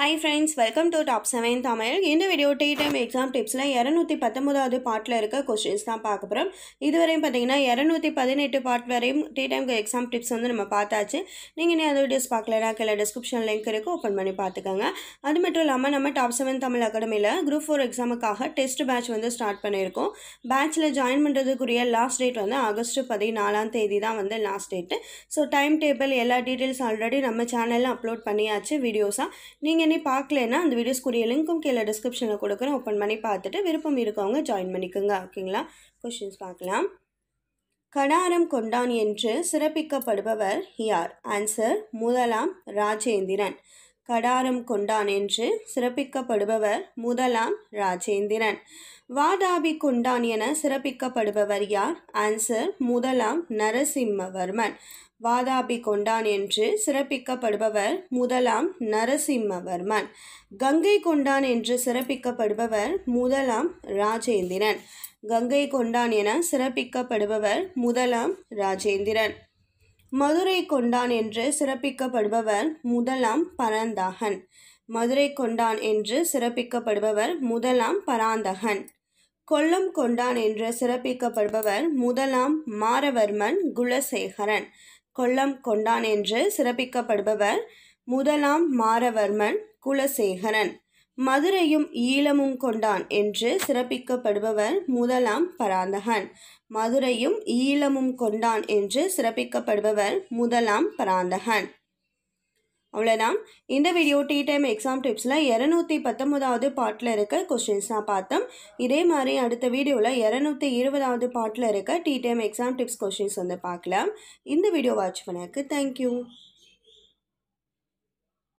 high friends welcome to top seven Tamil இந்த video tea time exam டிப்ஸில் இரநூத்தி பத்தொம்போதாவது பாட்டில் இருக்க கொஸ்டின்ஸ் தான் பார்க்க போகிறோம் இதுவரையும் பார்த்தீங்கன்னா இரநூத்தி பதினெட்டு பாட் வரையும் டீ டைம்க்கு எக்ஸாம் டிப்ஸ் வந்து நம்ம பார்த்தாச்சு நீங்கள் இன்னும் அந்த வீடியோஸ் பார்க்கலனா கீழே டிஸ்கிரிப்ஷன் லிங்க் இருக்குது ஓப்பன் பண்ணி பார்த்துக்கோங்க அது மட்டும் இல்லாமல் நம்ம டாப் செவன் தமிழ் அகாடமியில் குரூப் ஃபோர் எக்ஸாமுக்காக டெஸ்ட் பேட்ச் வந்து ஸ்டார்ட் பண்ணியிருக்கோம் பேட்சில் ஜாயின் பண்ணுறதுக்குரிய லாஸ்ட் டேட் வந்து ஆகஸ்ட் பதினாலாம் தேதி தான் வந்து last date so time table எல்லா டீட்டெயில்ஸ் ஆல்ரெடி நம்ம சேனலில் அப்லோட் பண்ணியாச்சு வீடியோஸாக நீங்கள் என்னே பார்க்கலன்னா அந்த வீடியோஸ்க்குரிய லிங்க்கும் கீழே டிஸ்கிரிப்ஷனில் கொடுக்குறேன் ஓப்பன் பண்ணி பார்த்துட்டு விருப்பம் இருக்கவங்க ஜாயின் பண்ணிக்கோங்க ஓகேங்களா கொஷின்ஸ் பார்க்கலாம் கடாரம் கொண்டான் என்று சிறப்பிக்கப்படுபவர் யார் ஆன்சர் முதலாம் ராஜேந்திரன் கடாரம் கொண்டான் என்று சிறப்பிக்கப்படுபவர் முதலாம் ராஜேந்திரன் வாதாபி கொண்டான் என சிறப்பிக்கப்படுபவர் யார் ஆன்சர் முதலாம் நரசிம்மவர்மன் வாதாபி கொண்டான் என்று சிறப்பிக்கப்படுபவர் முதலாம் நரசிம்மவர்மன் கங்கை கொண்டான் என்று சிறப்பிக்கப்படுபவர் முதலாம் ராஜேந்திரன் கங்கை கொண்டான் என சிறப்பிக்கப்படுபவர் முதலாம் ராஜேந்திரன் மதுரை கொண்டான் என்று சிறப்பிக்கப்படுபவர் முதலாம் பராந்தகன் மதுரை கொண்டான் என்று சிறப்பிக்கப்படுபவர் முதலாம் பராந்தகன் கொல்லம் கொண்டான் என்று சிறப்பிக்கப்படுபவர் முதலாம் மாரவர்மன் குலசேகரன் கொல்லம் கொண்டான் என்று சிறப்பிக்கப்படுபவர் முதலாம் மாரவர்மன் குலசேகரன் மதுரையும் ஈழமும் கொண்டான் என்று சிறப்பிக்கப்படுபவர் முதலாம் பராந்தகன் மதுரையும் ஈழமும் கொண்டான் என்று சிறப்பிக்கப்படுபவர் முதலாம் பராந்தகன் அவ்வளோதான் இந்த வீடியோ டீ டைம் எக்ஸாம் டிப்ஸில் இரநூத்தி பத்தொம்போதாவது பாட்டில் இருக்க கொஸ்டின்ஸ் தான் பார்த்தோம் இதே மாதிரி அடுத்த வீடியோவில் இரநூத்தி இருபதாவது பாட்டில் இருக்க tea time exam tips questions வந்து பார்க்கலாம் இந்த வீடியோ வாட்ச் பண்ணக்கு தேங்க்யூ